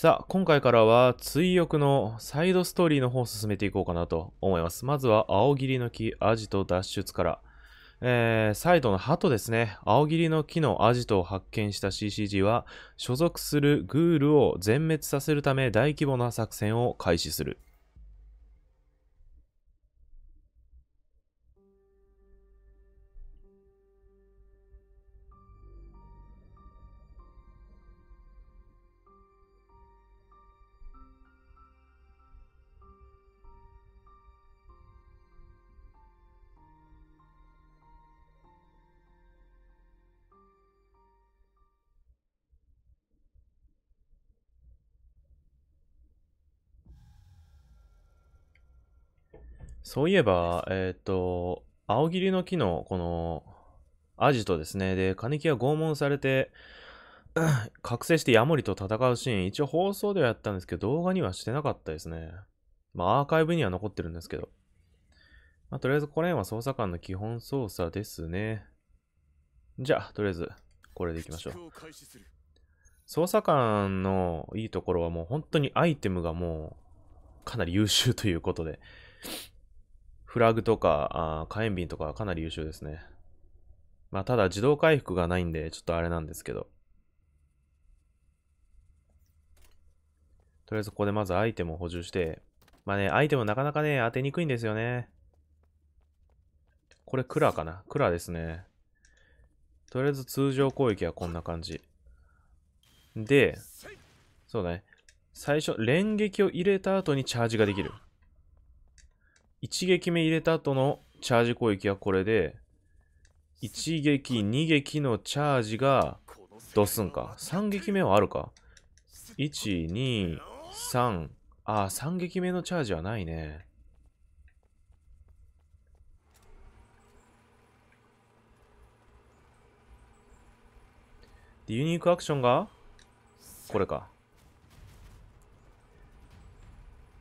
さあ、今回からは追憶のサイドストーリーの方を進めていこうかなと思います。まずは青霧の木、アジト脱出から。えー、サイドの鳩ですね。青霧の木のアジトを発見した CCG は、所属するグールを全滅させるため大規模な作戦を開始する。そういえば、えっ、ー、と、青霧の木の、この、アジトですね。で、金木が拷問されて、覚醒してヤモリと戦うシーン、一応放送ではやったんですけど、動画にはしてなかったですね。まあ、アーカイブには残ってるんですけど。まあ、とりあえず、この辺は捜査官の基本操作ですね。じゃあ、とりあえず、これでいきましょう。捜査官のいいところはもう本当にアイテムがもう、かなり優秀ということで。フラグとか、あ火炎瓶とかかなり優秀ですね。まあ、ただ自動回復がないんで、ちょっとあれなんですけど。とりあえずここでまずアイテムを補充して、まあね、アイテムなかなかね、当てにくいんですよね。これ、クラかなクラですね。とりあえず通常攻撃はこんな感じ。で、そうだね。最初、連撃を入れた後にチャージができる。一撃目入れた後のチャージ攻撃はこれで、一撃、二撃のチャージがドすんか。三撃目はあるか。一、二、三。ああ、三撃目のチャージはないね。で、ユニークアクションがこれか。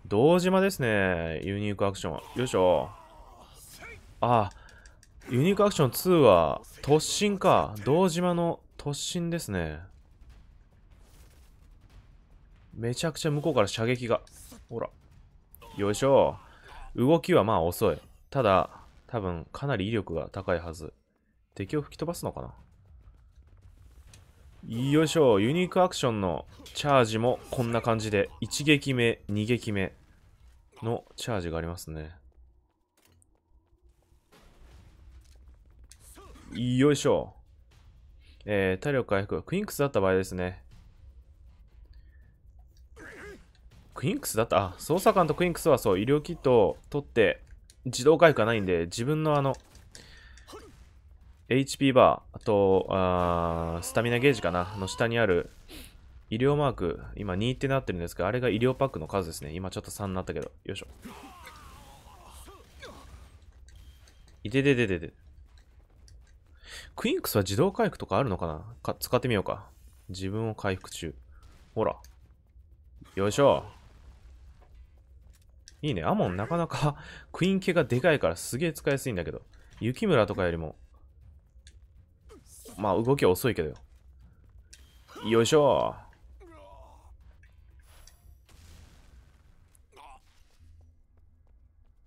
堂島ですね。ユニークアクション。は。よいしょ。ああ、ユニークアクション2は突進か。堂島の突進ですね。めちゃくちゃ向こうから射撃が。ほら。よいしょ。動きはまあ遅い。ただ、多分かなり威力が高いはず。敵を吹き飛ばすのかなよいしょ、ユニークアクションのチャージもこんな感じで、1撃目、2撃目のチャージがありますね。よいしょ。えー、体力回復。クインクスだった場合ですね。クインクスだったあ、捜査官とクインクスはそう、医療キットを取って、自動回復がないんで、自分のあの、HP バー、あと、あスタミナゲージかなの下にある、医療マーク、今2ってなってるんですけど、あれが医療パックの数ですね。今ちょっと3になったけど、よいしょ。いててててて。クインクスは自動回復とかあるのかなか使ってみようか。自分を回復中。ほら。よいしょ。いいね。アモンなかなか クイーン系がでかいからすげえ使いやすいんだけど。雪村とかよりもまあ動きは遅いけどよ。よいしょ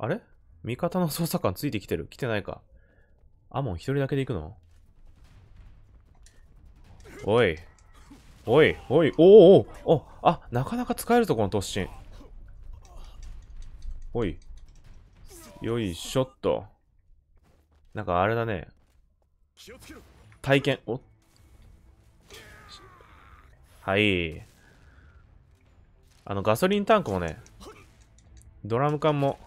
あれ味方の捜査官ついてきてる来てないかアモン一人だけで行くのおい。おい、おい、おおおあ、なかなか使えるぞ、この突進。おい。よいしょっと。なんかあれだね。体験、おはい。あの、ガソリンタンクもね、ドラム缶も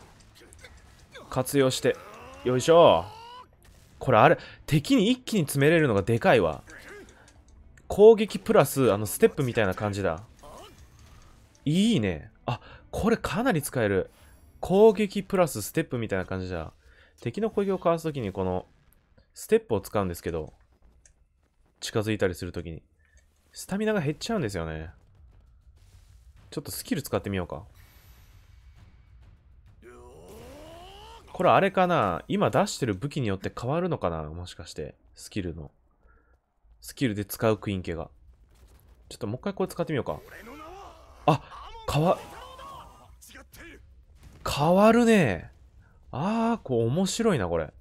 活用して、よいしょこれあれ、敵に一気に詰めれるのがでかいわ。攻撃プラス、あの、ステップみたいな感じだ。いいね。あ、これかなり使える。攻撃プラスステップみたいな感じだ。敵の攻撃をかわすときにこの、ステップを使うんですけど、近づいたりするときに。スタミナが減っちゃうんですよね。ちょっとスキル使ってみようか。これあれかな今出してる武器によって変わるのかなもしかして。スキルの。スキルで使うクイン系が。ちょっともう一回これ使ってみようか。あ、変わ、変わるね。あー、こう面白いな、これ。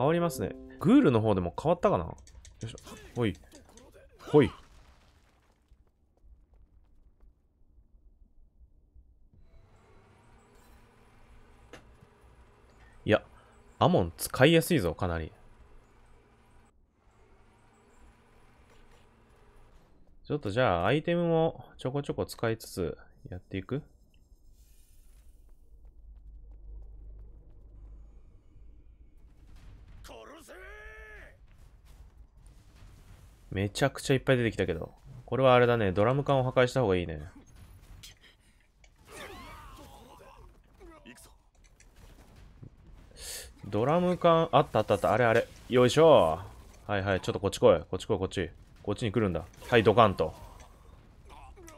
変わりますね。グールの方でも変わったかなよいしょ。ほい。ほい。いや、アモン使いやすいぞ、かなり。ちょっとじゃあ、アイテムもちょこちょこ使いつつやっていくめちゃくちゃいっぱい出てきたけど。これはあれだね。ドラム缶を破壊した方がいいね。ドラム缶、あったあったあった。あれあれ。よいしょ。はいはい。ちょっとこっち来い。こっち来い、こっち。こっちに来るんだ。はい、ドカンと。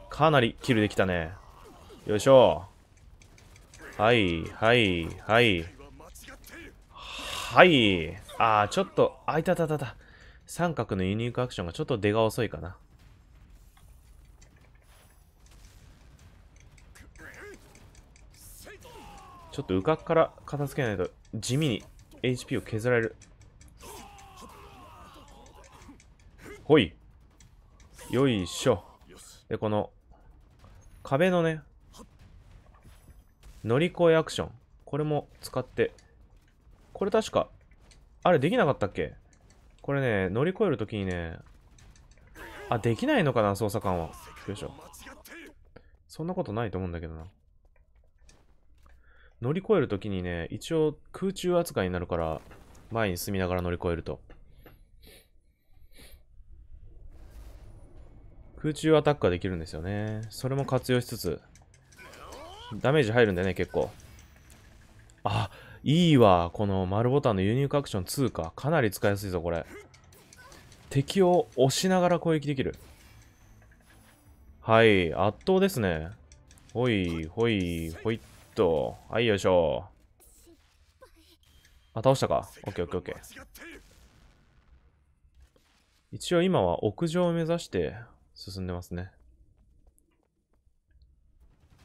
かなりキルできたね。よいしょ。はい、はい、はい。はい。あー、ちょっと、あいたたたた。三角のユニークアクションがちょっと出が遅いかな。ちょっとうかっから片付けないと地味に HP を削られる。ほい。よいしょ。で、この壁のね、乗り越えアクション。これも使って。これ確か、あれできなかったっけこれね、乗り越えるときにね、あ、できないのかな、捜査官は。よいしょ。そんなことないと思うんだけどな。乗り越えるときにね、一応空中扱いになるから、前に進みながら乗り越えると。空中アタックができるんですよね。それも活用しつつ、ダメージ入るんだよね、結構。あ、いいわ。この丸ボタンの輸入アクション2か。かなり使いやすいぞ、これ。敵を押しながら攻撃できる。はい、圧倒ですね。ほい、ほい、ほいっと。はい、よいしょ。あ、倒したか。オッケーオッケーオッケー。一応今は屋上を目指して進んでますね。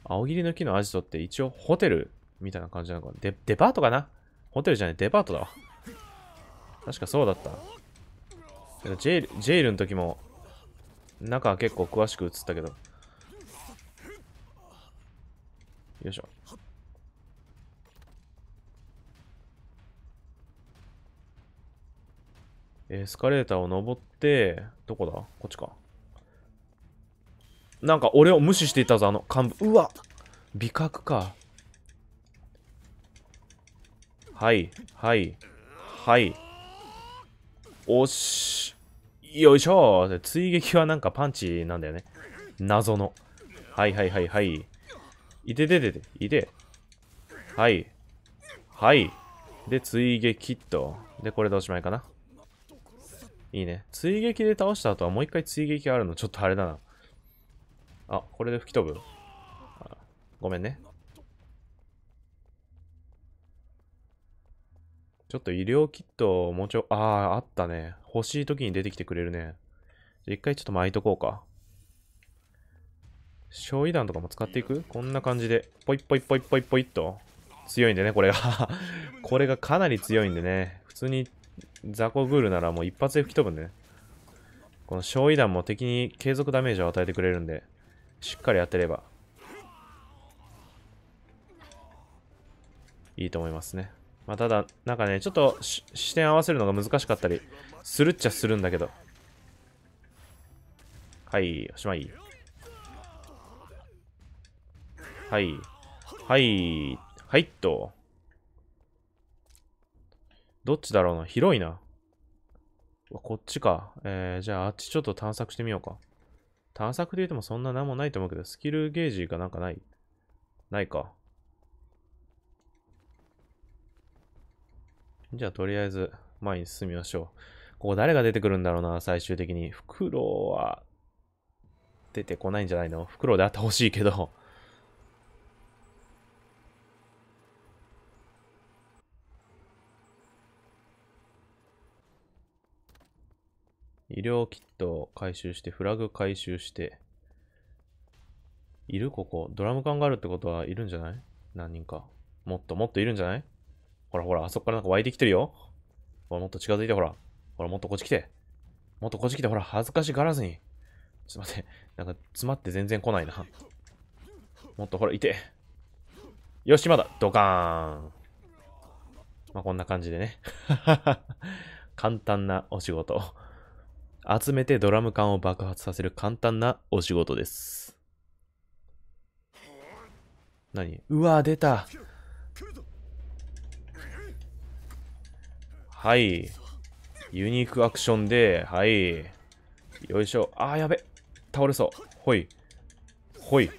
青霧の木のアジトって一応ホテルみたいな感じなのかデデパートかなホテルじゃない、デパートだわ。確かそうだった。ジェイル、ジェイルの時も、中は結構詳しく映ったけど。よいしょ。エスカレーターを登って、どこだこっちか。なんか俺を無視していたぞ、あの幹部。うわ美覚か。はいはいはいおしよいしょ追撃はなんかパンチなんだよね謎のはいはいはいはいいてててていてはいはいで追撃とでこれでおしまいかないいね追撃で倒した後はもう一回追撃あるのちょっとあれだなあこれで吹き飛ぶごめんねちょっと医療キット、もうちょ、ああ、あったね。欲しい時に出てきてくれるね。じゃ、一回ちょっと巻いとこうか。焼夷弾とかも使っていくこんな感じで、ポイポイポイポイポイっと。強いんでね、これが これがかなり強いんでね。普通に雑魚グールならもう一発で吹き飛ぶね。この焼夷弾も敵に継続ダメージを与えてくれるんで、しっかり当てれば。いいと思いますね。まあ、ただ、なんかね、ちょっと視点合わせるのが難しかったり、するっちゃするんだけど。はい、おしまい。はい。はい。はいっと。どっちだろうな広いな。こっちか。えー、じゃああっちちょっと探索してみようか。探索で言うてもそんな何もないと思うけど、スキルゲージがなんかないないか。じゃあとりあえず前に進みましょう。ここ誰が出てくるんだろうな、最終的に。フクロウは出てこないんじゃないのフクロウであってほしいけど。医療キットを回収して、フラグ回収して。いるここ。ドラム缶があるってことはいるんじゃない何人か。もっともっといるんじゃないほらほら、あそこからなんか湧いてきてるよ。ほら、もっと近づいて、ほら。ほら、もっとこっち来て。もっとこっち来て、ほら、恥ずかしがらずに。すいません。なんか、詰まって全然来ないな。もっと、ほら、いて。よし、まだ。ドカーン。まあ、こんな感じでね。簡単なお仕事。集めてドラム缶を爆発させる簡単なお仕事です。何うわ、出た。はい。ユニークアクションで、はい。よいしょ。あー、やべ。倒れそう。ほい。ほい。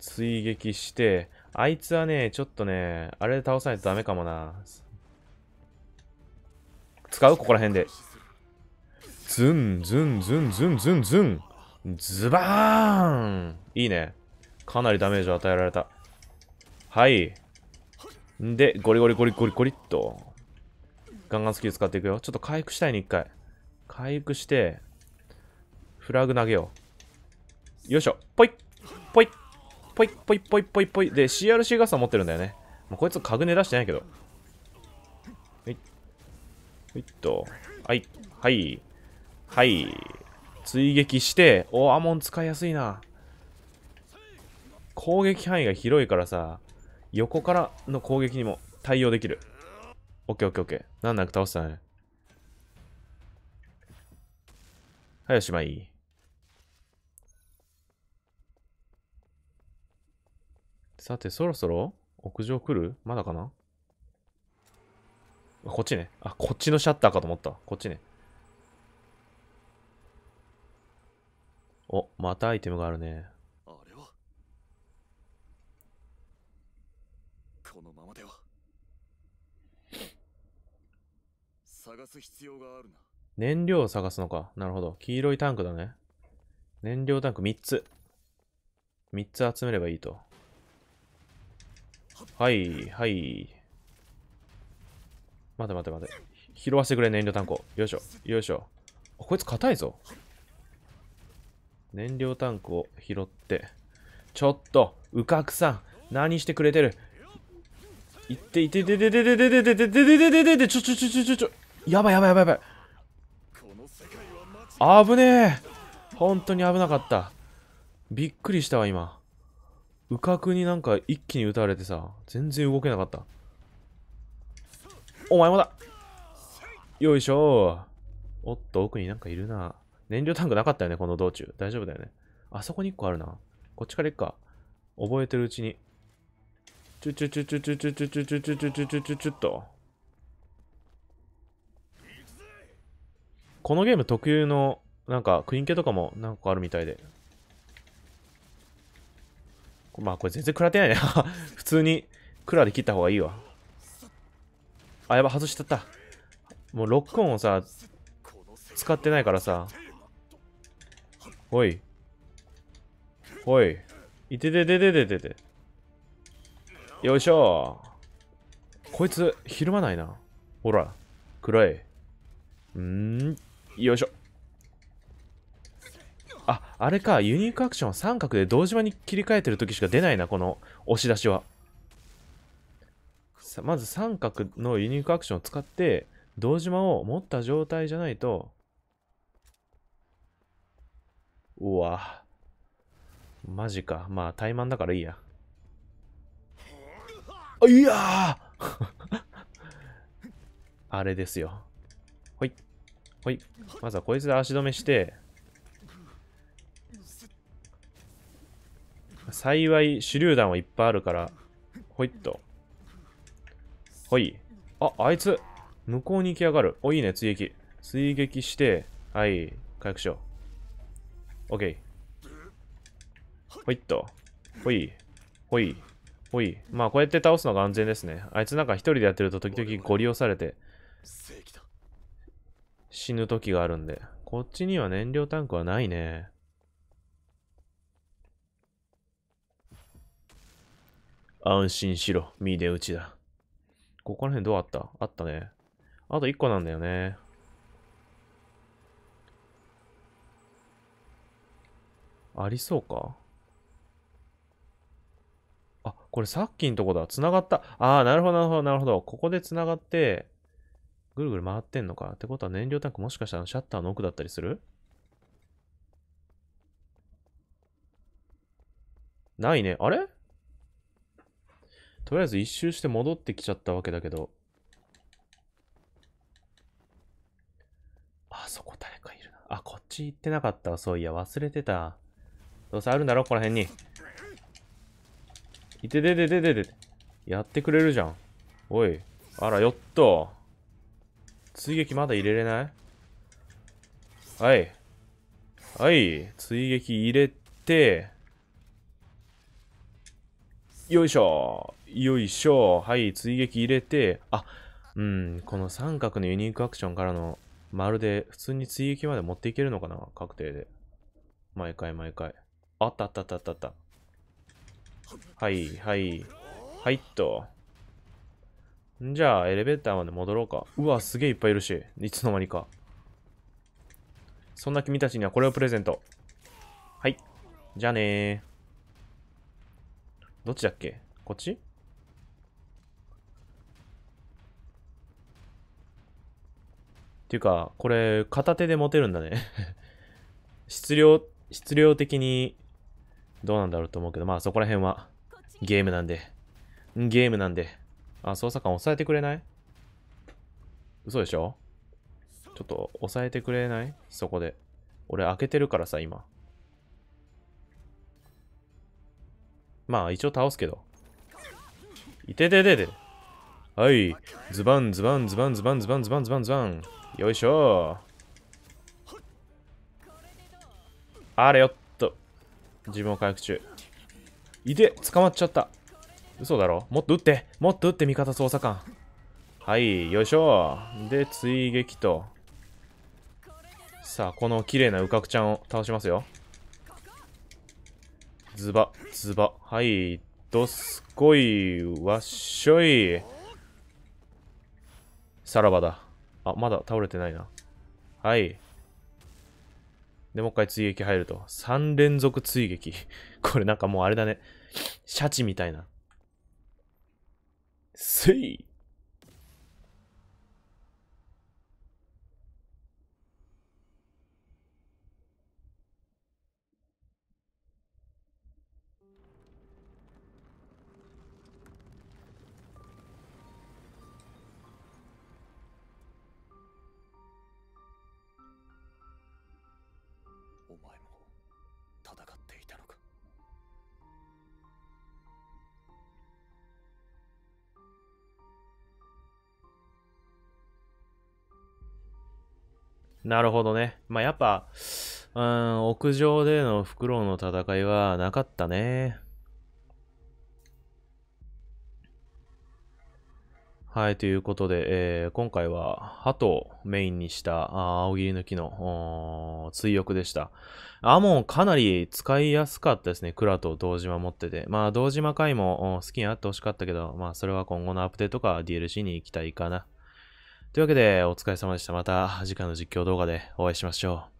追撃して、あいつはね、ちょっとね、あれで倒さないとダメかもな。使うここら辺で。ズン、ズン、ズン、ズン、ズン、ズン。ズバーンいいね。かなりダメージを与えられた。はい。んで、ゴリゴリゴリゴリゴリっと。ガンガンスキル使っていくよ。ちょっと回復したいね、一回。回復して、フラグ投げよう。よいしょ。ぽいぽいぽいぽいぽいぽいぽい。で、CRC ガスは持ってるんだよね。まあ、こいつカグネ出してないけど。はい。はいっと。はい。はい。はい。追撃して、おアモン使いやすいな。攻撃範囲が広いからさ、横からの攻撃にも対応できる。オッケーオッケーオッケー。なんなく倒したね。はい、おしまい。さて、そろそろ屋上来るまだかなこっちね。あ、こっちのシャッターかと思った。こっちね。お、またアイテムがあるね。燃料を探すのか。なるほど。黄色いタンクだね。燃料タンク3つ。3つ集めればいいと。はい、はい。待て待て待て。拾わせてくれ、燃料タンクを。よいしょ、よいしょ。こいつ硬いぞ。燃料タンクを拾って。ちょっと、うかくさん、何してくれてるいっていっていっていっていっていっていっていっていっていっていっていってちょちょちょちょちょちょ。やばいやばいやばいやばい危ねえ本当に危なかったびっくりしたわ今うかくになんか一気に撃たれてさ全然動けなかったお前もだよいしょおっと奥になんかいるな燃料タンクなかったよねこの道中大丈夫だよねあそこに1個あるなこっちから行くか覚えてるうちにちょちょちょちょちょちょちょちょちょちょちょちょちょちょっとこのゲーム特有の、なんか、クイーン系とかも何個あるみたいで。まあ、これ全然食らってないね 普通に、クラで切った方がいいわ。あ、やば、外しちゃった。もう、ロックオンをさ、使ってないからさ。ほい。ほい。いててててててて。よいしょ。こいつ、ひるまないな。ほら、暗い。んーよいしょ。あ、あれか、ユニークアクションは三角で堂島に切り替えてる時しか出ないな、この押し出しは。さまず三角のユニークアクションを使って、堂島を持った状態じゃないと、うわマジか。まあ、怠慢だからいいや。あ、いや あれですよ。ほい。まずはこいつで足止めして、幸い手榴弾はいっぱいあるから、ほいっと。ほい。あ、あいつ、向こうに行きやがる。お、いいね、追撃。追撃して、はい、回復しよう。OK。ほいっと。ほい。ほい。ほい。まあ、こうやって倒すのが安全ですね。あいつなんか一人でやってると時々ご利用されて、死ぬ時があるんで。こっちには燃料タンクはないね。安心しろ。身で打ちだ。ここら辺どうあったあったね。あと1個なんだよね。ありそうかあ、これさっきのとこだ。繋がった。ああ、なるほど、なるほど、なるほど。ここで繋がって、ぐるぐる回ってんのか。ってことは燃料タンクもしかしたらシャッターの奥だったりするないね。あれとりあえず一周して戻ってきちゃったわけだけど。あそこ誰かいるな。あ、こっち行ってなかったそういや、忘れてた。どうせあるんだろこの辺に。いてててててて。やってくれるじゃん。おい。あら、よっと。追撃まだ入れれないはい。はい。追撃入れて、よいしょ。よいしょ。はい。追撃入れて、あ、うん。この三角のユニークアクションからのまるで、普通に追撃まで持っていけるのかな確定で。毎回毎回。あったあったあったあったあった。はい、はい。はいっと。じゃあ、エレベーターまで戻ろうか。うわ、すげえいっぱいいるし。いつの間にか。そんな君たちにはこれをプレゼント。はい。じゃあねどっちだっけこっちっていうか、これ、片手で持てるんだね 質量、質量的に、どうなんだろうと思うけど、まあそこら辺は、ゲームなんで。ゲームなんで。あ、捜査官押さえてくれない嘘でしょちょっと押さえてくれないそこで。俺開けてるからさ、今。まあ、一応倒すけど。いてててて。はい。ズバンズバンズバンズバンズバンズバンズバンズバン。よいしょあれよっと。自分を回復中。いて捕まっちゃった。嘘だろもっと撃ってもっと撃って味方捜査官はいよいしょで追撃とさあこの綺麗なうかくちゃんを倒しますよズバズバはいどすこいわっしょいさらばだあまだ倒れてないなはいでもう一回追撃入ると3連続追撃これなんかもうあれだねシャチみたいな See. なるほどね。まあ、やっぱ、うん、屋上でのフクロウの戦いはなかったね。はい、ということで、えー、今回は鳩をメインにした青切り抜きの追憶でした。アモンかなり使いやすかったですね。クラと道島持ってて。まあ、堂島回も好きにあってほしかったけど、まあ、それは今後のアップデートか DLC に行きたいかな。というわけで、お疲れ様でした。また次回の実況動画でお会いしましょう。